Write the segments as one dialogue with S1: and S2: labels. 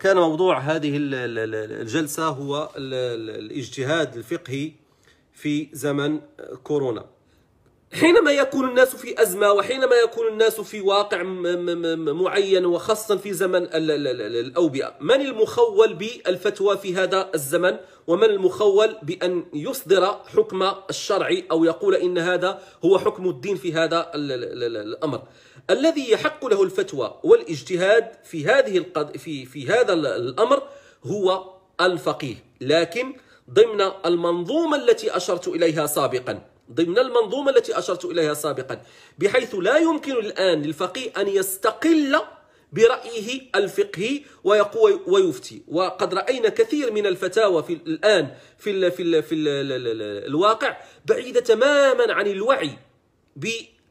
S1: كان موضوع هذه الجلسة هو الاجتهاد الفقهي في زمن كورونا حينما يكون الناس في أزمة وحينما يكون الناس في واقع معين وخاصة في زمن الأوبئة من المخول بالفتوى في هذا الزمن ومن المخول بأن يصدر حكم الشرع أو يقول إن هذا هو حكم الدين في هذا الأمر الذي يحق له الفتوى والاجتهاد في هذه القد... في في هذا الأمر هو الفقيه لكن ضمن المنظومة التي أشرت إليها سابقاً ضمن المنظومة التي أشرت إليها سابقا بحيث لا يمكن الآن للفقيه أن يستقل برأيه الفقهي ويقوى ويفتي وقد رأينا كثير من الفتاوى في الآن في في في الواقع بعيدة تماما عن الوعي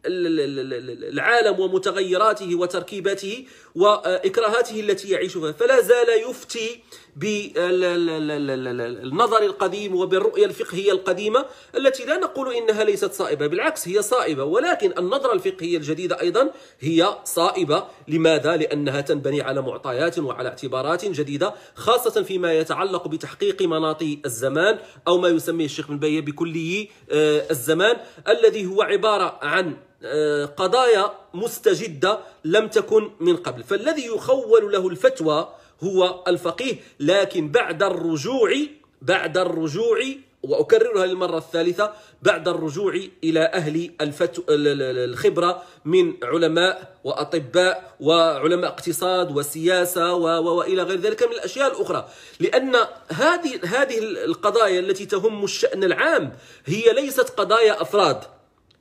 S1: العالم ومتغيراته وتركيباته واكراهاته التي يعيشها فلا زال يفتي بالنظر القديم وبالرؤيه الفقهيه القديمه التي لا نقول انها ليست صائبه بالعكس هي صائبه ولكن النظره الفقهيه الجديده ايضا هي صائبه لماذا لانها تنبني على معطيات وعلى اعتبارات جديده خاصه فيما يتعلق بتحقيق مناط الزمان او ما يسميه الشيخ بن بيه بكلي الزمان الذي هو عباره عن قضايا مستجدة لم تكن من قبل فالذي يخول له الفتوى هو الفقيه لكن بعد الرجوع بعد الرجوع وأكررها للمرة الثالثة بعد الرجوع إلى أهل الفتو... الخبرة من علماء وأطباء وعلماء اقتصاد وسياسة و... وإلى غير ذلك من الأشياء الأخرى لأن هذه هذه القضايا التي تهم الشأن العام هي ليست قضايا أفراد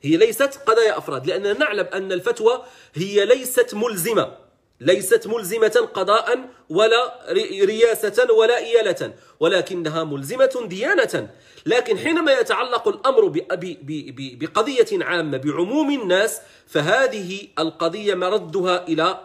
S1: هي ليست قضايا أفراد لأننا نعلم أن الفتوى هي ليست ملزمة ليست ملزمة قضاء ولا رياسة ولا إيالة ولكنها ملزمة ديانة لكن حينما يتعلق الأمر بقضية عامة بعموم الناس فهذه القضية مردها إلى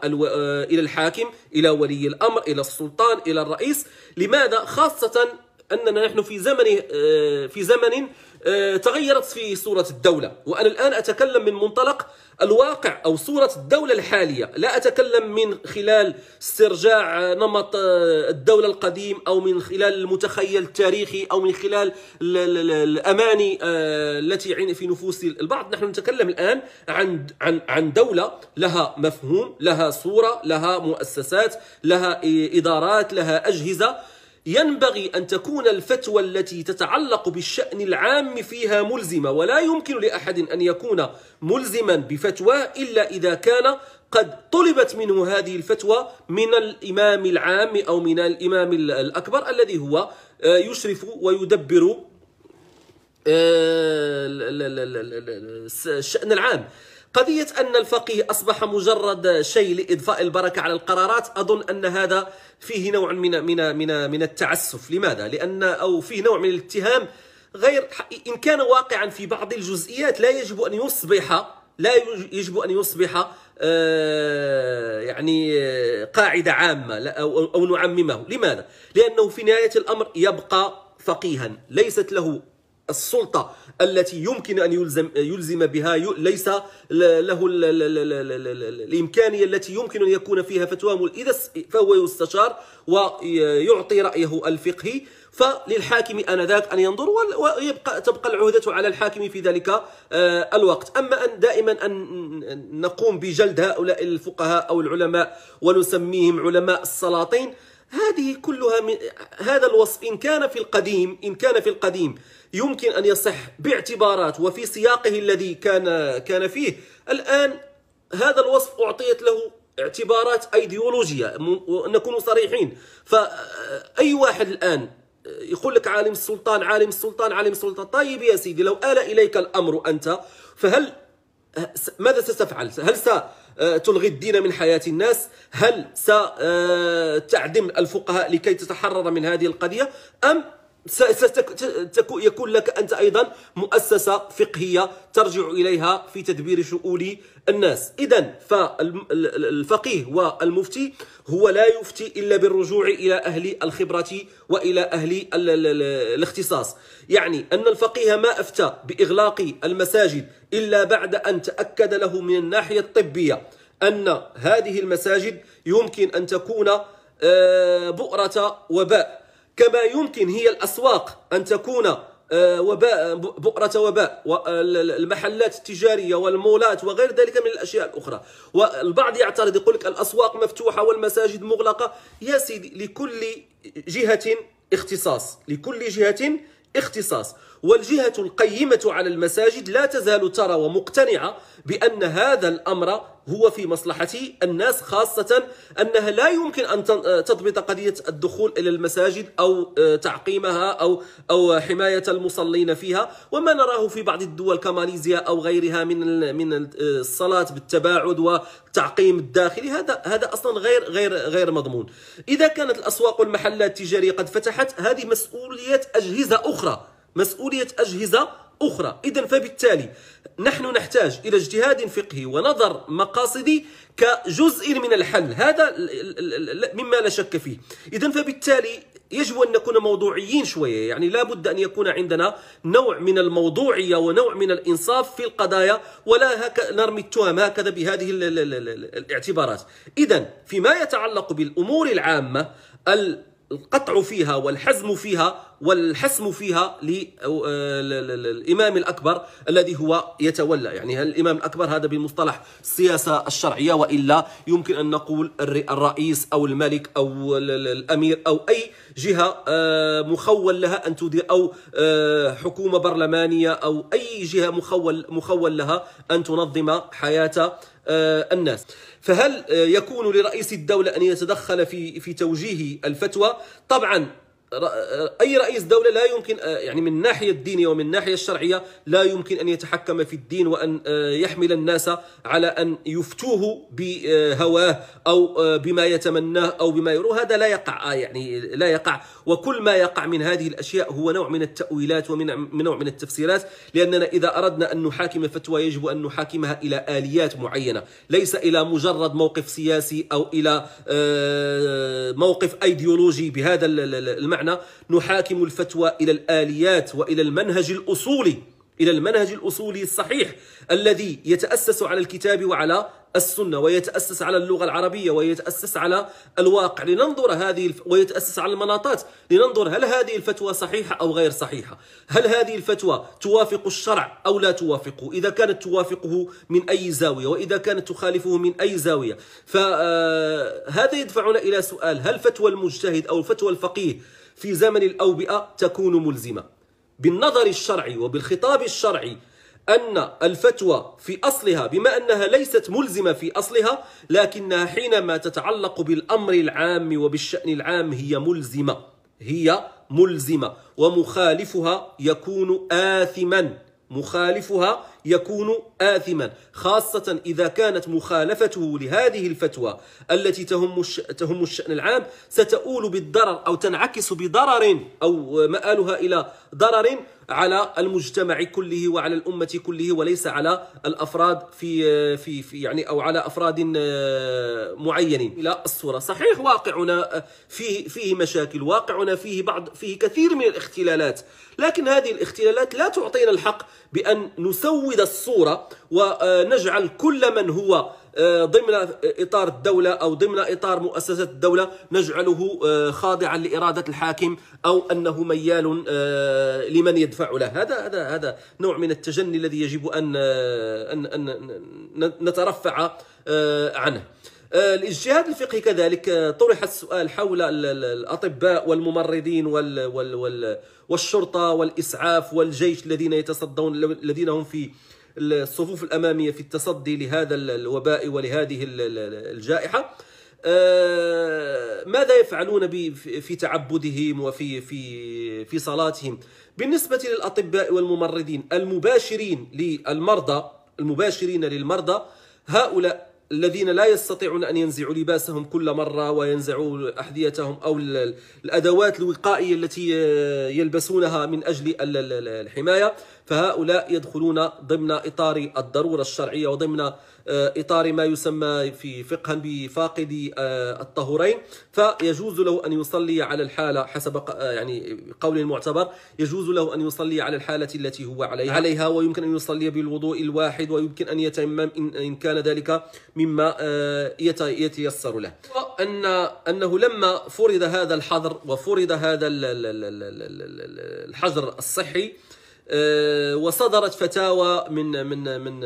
S1: إلى الحاكم إلى ولي الأمر إلى السلطان إلى الرئيس لماذا خاصة أننا نحن في زمن آه، في زمن آه، تغيرت فيه صورة الدولة وأنا الآن أتكلم من منطلق الواقع أو صورة الدولة الحالية لا أتكلم من خلال استرجاع نمط آه، الدولة القديم أو من خلال المتخيل التاريخي أو من خلال الأماني التي في نفوس البعض نحن نتكلم الآن عن عن عن دولة لها مفهوم لها صورة لها مؤسسات لها إدارات لها أجهزة ينبغي أن تكون الفتوى التي تتعلق بالشأن العام فيها ملزمة ولا يمكن لأحد أن يكون ملزما بفتوى إلا إذا كان قد طلبت منه هذه الفتوى من الإمام العام أو من الإمام الأكبر الذي هو يشرف ويدبر الشأن العام قضية أن الفقيه أصبح مجرد شيء لإضفاء البركة على القرارات أظن أن هذا فيه نوع من من من من التعسف لماذا؟ لأن أو فيه نوع من الاتهام غير إن كان واقعا في بعض الجزئيات لا يجب أن يصبح لا يجب أن يصبح آه، يعني آه، قاعدة عامة أو نعممه لماذا؟ لأنه في نهاية الأمر يبقى فقيها ليست له السلطة التي يمكن أن يلزم, يلزم بها ليس له الإمكانية التي يمكن أن يكون فيها فتوى إذا فهو يستشار ويعطي رأيه الفقهي فللحاكم انذاك ان ينظر ويبقى تبقى العهده على الحاكم في ذلك آه، الوقت، اما ان دائما ان نقوم بجلد هؤلاء الفقهاء او العلماء ونسميهم علماء السلاطين هذه كلها من هذا الوصف ان كان في القديم ان كان في القديم يمكن أن يصح باعتبارات وفي سياقه الذي كان كان فيه الآن هذا الوصف أعطيت له اعتبارات أيديولوجية نكون صريحين فأي واحد الآن يقول لك عالم السلطان عالم السلطان عالم السلطان طيب يا سيدي لو آل إليك الأمر أنت فهل ماذا ستفعل هل ستلغي الدين من حياة الناس هل ستعدم الفقهاء لكي تتحرر من هذه القضية أم يكون لك أنت أيضا مؤسسة فقهية ترجع إليها في تدبير شؤون الناس إذا فالفقيه والمفتي هو لا يفتي إلا بالرجوع إلى أهل الخبرة وإلى أهل الاختصاص يعني أن الفقيه ما أفتى بإغلاق المساجد إلا بعد أن تأكد له من الناحية الطبية أن هذه المساجد يمكن أن تكون آه، بؤرة وباء كما يمكن هي الأسواق أن تكون آه، وباء بؤرة وباء والمحلات آه، التجارية والمولات وغير ذلك من الأشياء الأخرى والبعض يعترض يقول لك الأسواق مفتوحة والمساجد مغلقة يا سيدي لكل جهة اختصاص لكل جهة اختصاص والجهة القيمة على المساجد لا تزال ترى ومقتنعة بأن هذا الأمر هو في مصلحة الناس خاصة أنها لا يمكن أن آه، تضبط قضية الدخول إلى المساجد أو آه، تعقيمها أو أو حماية المصلين فيها وما نراه في بعض الدول كماليزيا أو غيرها من من آه، الصلاة بالتباعد والتعقيم الداخلي هذا هذا أصلا غير غير غير مضمون إذا كانت الأسواق والمحلات التجارية قد فتحت هذه مسؤولية أجهزة أخرى مسؤولية أجهزة أخرى إذا فبالتالي نحن نحتاج إلى اجتهاد فقهي ونظر مقاصدي كجزء من الحل هذا مما لا شك فيه إذا فبالتالي يجب أن نكون موضوعيين شوية يعني لا بد أن يكون عندنا نوع من الموضوعية ونوع من الإنصاف في القضايا ولا هك نرمي التهم هكذا بهذه الاعتبارات إذا فيما يتعلق بالأمور العامة القطع فيها والحزم فيها والحسم فيها للإمام آه، الأكبر الذي هو يتولى يعني هل الإمام الأكبر هذا بمصطلح السياسة الشرعية وإلا يمكن أن نقول الرئيس أو الملك أو الأمير أو أي جهة آه، مخول لها أن تدير أو آه، حكومة برلمانية أو أي جهة مخول, مخول لها أن تنظم حياة آه، الناس فهل آه، يكون لرئيس الدولة أن يتدخل في في توجيه الفتوى طبعا اي رئيس دوله لا يمكن آه، يعني من الناحيه الدينيه ومن الناحيه الشرعيه لا يمكن ان يتحكم في الدين وان آه، يحمل الناس على ان يفتوه بهواه او آه، بما يتمناه او بما يروه هذا لا يقع يعني لا يقع وكل ما يقع من هذه الاشياء هو نوع من التاويلات ومن نوع من التفسيرات لاننا اذا اردنا ان نحاكم فتوى يجب ان نحاكمها الى اليات معينه ليس الى مجرد موقف سياسي او الى موقف ايديولوجي بهذا المعنى بمعنى نحاكم الفتوى إلى الآليات وإلى المنهج الأصولي إلى المنهج الأصولي الصحيح الذي يتأسس على الكتاب وعلى السنة ويتأسس على اللغة العربية ويتأسس على الواقع لننظر هذه الف... ويتأسس على المناطات لننظر هل هذه الفتوى صحيحة أو غير صحيحة هل هذه الفتوى توافق الشرع أو لا توافقه إذا كانت توافقه من أي زاوية وإذا كانت تخالفه من أي زاوية فهذا آه، يدفعنا إلى سؤال هل فتوى المجتهد أو فتوى الفقيه في زمن الأوبئة تكون ملزمة بالنظر الشرعي وبالخطاب الشرعي أن الفتوى في أصلها بما أنها ليست ملزمة في أصلها لكنها حينما تتعلق بالأمر العام وبالشأن العام هي ملزمة هي ملزمة ومخالفها يكون آثما مخالفها يكون آثما خاصة إذا كانت مخالفته لهذه الفتوى التي تهم تهم الشأن العام ستؤول بالضرر أو تنعكس بضرر أو مآلها إلى ضرر على المجتمع كله وعلى الأمة كله وليس على الأفراد في في, في يعني أو على أفراد آه، معينين إلى الصورة صحيح واقعنا آه، فيه فيه مشاكل واقعنا فيه بعض فيه كثير من الاختلالات لكن هذه الاختلالات لا تعطينا الحق بأن نسود الصورة ونجعل آه، كل من هو آه، ضمن إطار الدولة أو ضمن إطار مؤسسة الدولة نجعله آه، خاضعا لإرادة الحاكم أو أنه ميال آه، لمن يدفع له هذا هذا هذا نوع من التجني الذي يجب أن أن, أن نترفع عنه الاجتهاد الفقهي كذلك طرح السؤال حول الاطباء والممرضين وال وال وال والشرطه والاسعاف والجيش الذين يتصدون الذين هم في الصفوف الأمامية في التصدي لهذا الوباء ولهذه الجائحة آه، ماذا يفعلون في تعبدهم وفي في في صلاتهم بالنسبة للأطباء والممرضين المباشرين للمرضى المباشرين للمرضى هؤلاء الذين لا يستطيعون أن ينزعوا لباسهم كل مرة وينزعوا أحذيتهم أو الأدوات الوقائية التي آه، يلبسونها من أجل الحماية فهؤلاء يدخلون ضمن إطار الضرورة الشرعية وضمن آه، إطار ما يسمى في فقها بفاقد آه، الطهورين فيجوز له أن يصلي على الحالة حسب آه، يعني قول المعتبر يجوز له أن يصلي على الحالة التي هو عليها نعم. عليها ويمكن أن يصلي بالوضوء الواحد ويمكن أن يتمم إن كان ذلك مما يتيسر له أن أنه لما فرض هذا الحظر وفرض هذا الحجر الصحي آه، وصدرت فتاوى من من من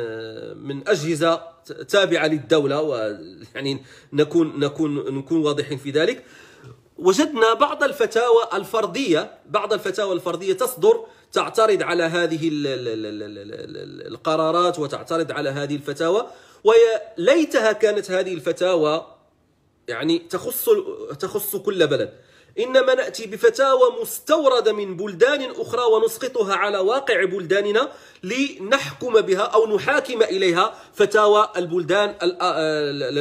S1: من اجهزه تابعه للدوله ويعني نكون نكون نكون واضحين في ذلك وجدنا بعض الفتاوى الفرديه بعض الفتاوى الفرديه تصدر تعترض على هذه القرارات وتعترض على هذه الفتاوى وليتها كانت هذه الفتاوى يعني تخص تخص كل بلد إنما نأتي بفتاوى مستوردة من بلدان أخرى ونسقطها على واقع بلداننا لنحكم بها أو نحاكم إليها فتاوى البلدان آه،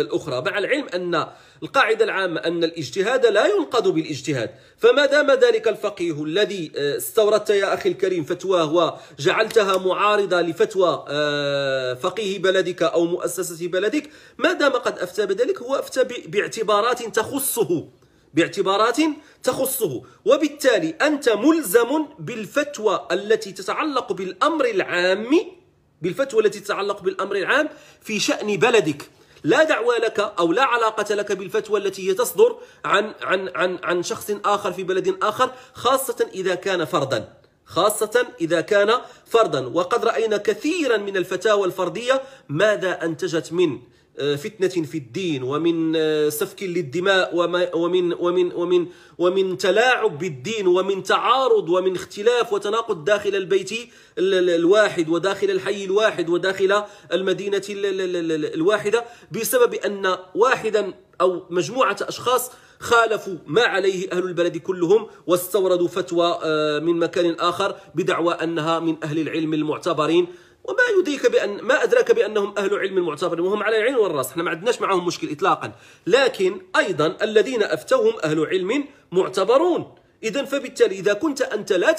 S1: الأخرى مع العلم أن القاعدة العامة أن الاجتهاد لا ينقض بالاجتهاد فما دام ذلك الفقيه الذي آه، استوردت يا أخي الكريم فتواه وجعلتها معارضة لفتوى آه، فقيه بلدك أو مؤسسة بلدك ما دام قد أفتى بذلك هو أفتى باعتبارات تخصه باعتبارات تخصه وبالتالي أنت ملزم بالفتوى التي تتعلق بالأمر العام بالفتوى التي تتعلق بالأمر العام في شأن بلدك لا دعوى لك أو لا علاقة لك بالفتوى التي هي تصدر عن, عن, عن, عن شخص آخر في بلد آخر خاصة إذا كان فردا خاصة إذا كان فردا وقد رأينا كثيرا من الفتاوى الفردية ماذا أنتجت من آه، فتنة في الدين ومن آه، سفك للدماء ومن ومن ومن ومن تلاعب بالدين ومن تعارض ومن اختلاف وتناقض داخل البيت الواحد وداخل الحي الواحد وداخل المدينة الواحدة بسبب أن واحدا أو مجموعة أشخاص خالفوا ما عليه أهل البلد كلهم واستوردوا فتوى آه، من مكان آخر بدعوى أنها من أهل العلم المعتبرين وما يدريك بأن ما أدراك بأنهم أهل علم معتبر وهم على العين والرأس احنا ما عندناش معهم مشكل إطلاقا لكن أيضا الذين أفتوهم أهل علم معتبرون إذا فبالتالي إذا كنت أنت لا,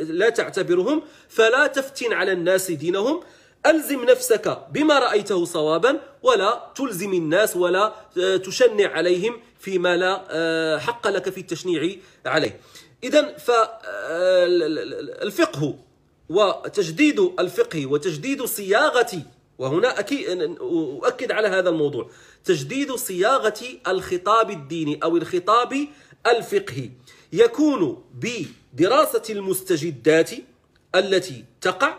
S1: لا تعتبرهم فلا تفتن على الناس دينهم ألزم نفسك بما رأيته صوابا ولا تلزم الناس ولا آه، تشنع عليهم فيما لا آه، حق لك في التشنيع عليه إذا فالفقه آه، وتجديد الفقه وتجديد صياغة وهنا أؤكد على هذا الموضوع تجديد صياغة الخطاب الديني أو الخطاب الفقهي يكون بدراسة المستجدات التي تقع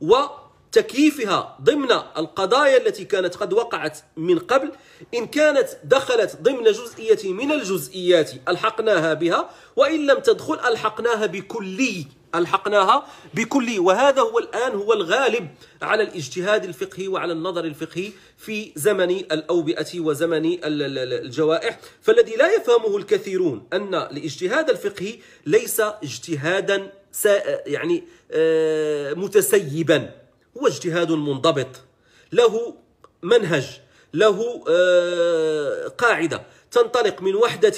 S1: وتكييفها ضمن القضايا التي كانت قد وقعت من قبل إن كانت دخلت ضمن جزئية من الجزئيات ألحقناها بها وإن لم تدخل ألحقناها بكلي ألحقناها بكل وهذا هو الآن هو الغالب على الاجتهاد الفقهي وعلى النظر الفقهي في زمن الأوبئة وزمن الجوائح فالذي لا يفهمه الكثيرون أن الاجتهاد الفقهي ليس اجتهادا يعني آه، متسيبا هو اجتهاد منضبط له منهج له آه، قاعدة تنطلق من وحدة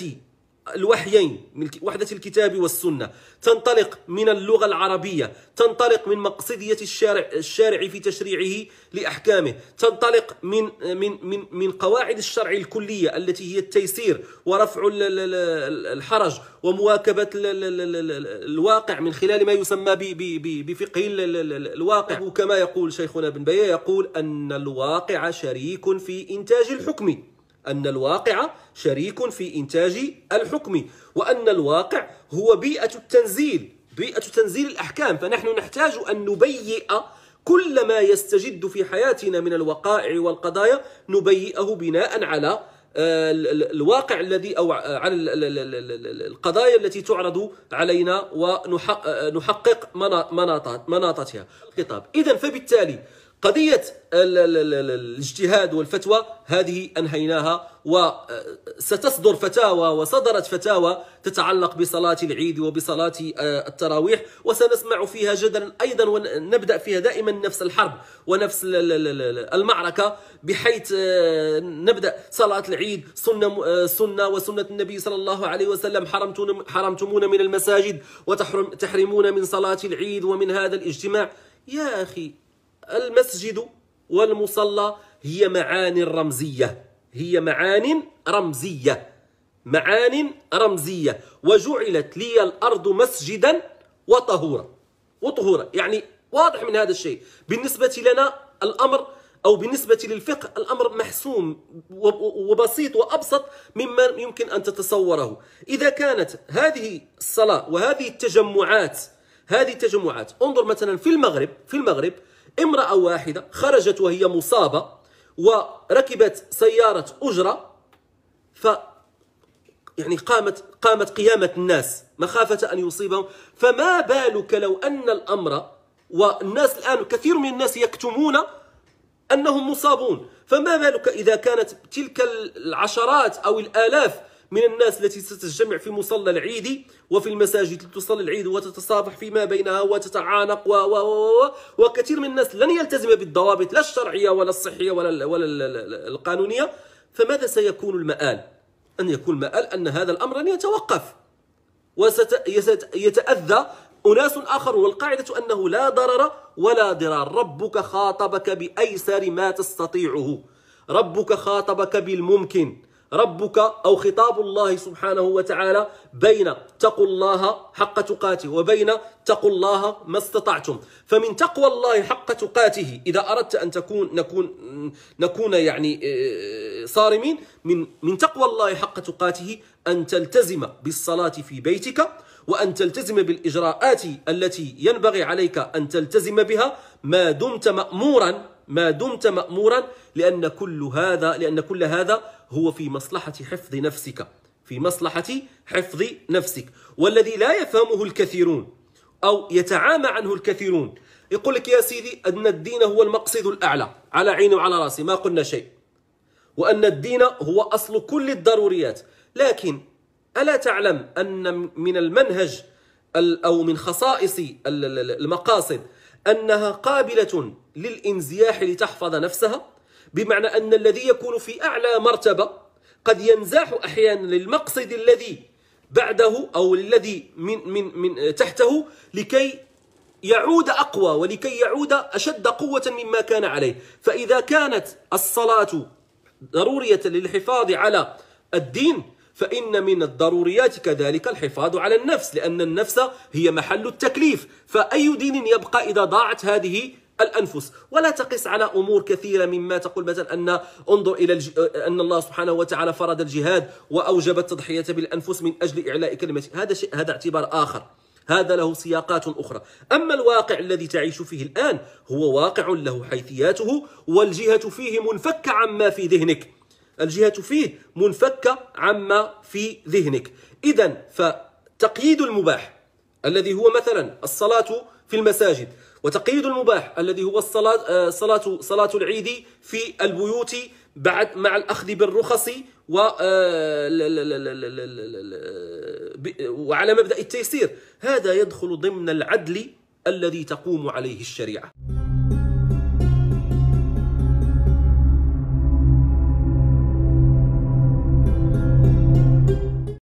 S1: الوحيين من وحدة الكتاب والسنة تنطلق من اللغة العربية تنطلق من مقصدية الشارع الشارع في تشريعه لأحكامه تنطلق من من من من قواعد الشرع الكلية التي هي التيسير ورفع الحرج ومواكبة الواقع من خلال ما يسمى بفقه الواقع كما يقول شيخنا بن بيا يقول أن الواقع شريك في إنتاج الحكم أن الواقع شريك في إنتاج الحكم وأن الواقع هو بيئة التنزيل بيئة تنزيل الأحكام فنحن نحتاج أن نبيئ كل ما يستجد في حياتنا من الوقائع والقضايا نبيئه بناء على آه، الواقع الذي او على القضايا التي تعرض علينا ونحقق مناطاتها الخطاب اذا فبالتالي قضية الاجتهاد والفتوى هذه أنهيناها وستصدر آه، فتاوى وصدرت فتاوى تتعلق بصلاة العيد وبصلاة آه، التراويح وسنسمع فيها جدلا أيضا ونبدأ فيها دائما نفس الحرب ونفس المعركة بحيث آه، نبدأ صلاة العيد سنة, سنة وسنة النبي صلى الله عليه وسلم حرمتمون من المساجد وتحرمون من صلاة العيد ومن هذا الاجتماع يا أخي المسجد والمصلى هي معان رمزية هي معان رمزية معان رمزية وجعلت لي الأرض مسجدا وطهورا وطهورا يعني واضح من هذا الشيء بالنسبة لنا الأمر أو بالنسبة للفقه الأمر محسوم وبسيط وأبسط مما يمكن أن تتصوره إذا كانت هذه الصلاة وهذه التجمعات هذه التجمعات انظر مثلا في المغرب في المغرب امرأة واحدة خرجت وهي مصابة وركبت سيارة أجرة ف يعني قامت قامت قيامة الناس مخافة أن يصيبهم فما بالك لو أن الأمر والناس الآن كثير من الناس يكتمون أنهم مصابون فما بالك إذا كانت تلك العشرات أو الآلاف من الناس التي ستجتمع في مصلى العيد وفي المساجد لتصلي العيد وتتصافح فيما بينها وتتعانق و و و وكثير من الناس لن يلتزم بالضوابط لا الشرعيه ولا الصحيه ولا ولا القانونيه فماذا سيكون المآل؟ ان يكون المآل ان هذا الامر لن يتوقف وسيتأذى أناس آخرون والقاعدة أنه لا ضرر ولا ضرار ربك خاطبك بأيسر ما تستطيعه ربك خاطبك بالممكن ربك أو خطاب الله سبحانه وتعالى بين تقوا الله حق تقاته وبين تقوا الله ما استطعتم فمن تقوى الله حق تقاته إذا أردت أن تكون نكون نكون يعني آه، صارمين من من تقوى الله حق تقاته أن تلتزم بالصلاة في بيتك وأن تلتزم بالإجراءات التي ينبغي عليك أن تلتزم بها ما دمت مأمورا ما دمت مأمورا لأن كل هذا لأن كل هذا هو في مصلحة حفظ نفسك في مصلحة حفظ نفسك والذي لا يفهمه الكثيرون أو يتعامى عنه الكثيرون يقول لك يا سيدي أن الدين هو المقصد الأعلى على عيني وعلى راسي ما قلنا شيء وأن الدين هو أصل كل الضروريات لكن ألا تعلم أن من المنهج أو من خصائص المقاصد أنها قابلة للانزياح لتحفظ نفسها بمعنى أن الذي يكون في أعلى مرتبة قد ينزاح أحيانا للمقصد الذي بعده أو الذي من, من, من تحته لكي يعود أقوى ولكي يعود أشد قوة مما كان عليه فإذا كانت الصلاة ضرورية للحفاظ على الدين فإن من الضروريات كذلك الحفاظ على النفس لأن النفس هي محل التكليف فأي دين يبقى إذا ضاعت هذه الأنفس ولا تقس على أمور كثيرة مما تقول مثلا أن انظر إلى الج... أن الله سبحانه وتعالى فرض الجهاد وأوجب التضحية بالأنفس من أجل إعلاء كلمة هذا شيء هذا اعتبار آخر هذا له سياقات أخرى أما الواقع الذي تعيش فيه الآن هو واقع له حيثياته والجهة فيه منفكة عما في ذهنك الجهة فيه منفكة عما في ذهنك إذا فتقييد المباح الذي هو مثلا الصلاة في المساجد وتقييد المباح الذي هو الصلاة آه، صلاة صلاة العيد في البيوت بعد مع الأخذ بالرخص و آه، وعلى مبدأ التيسير هذا يدخل ضمن العدل الذي تقوم عليه الشريعة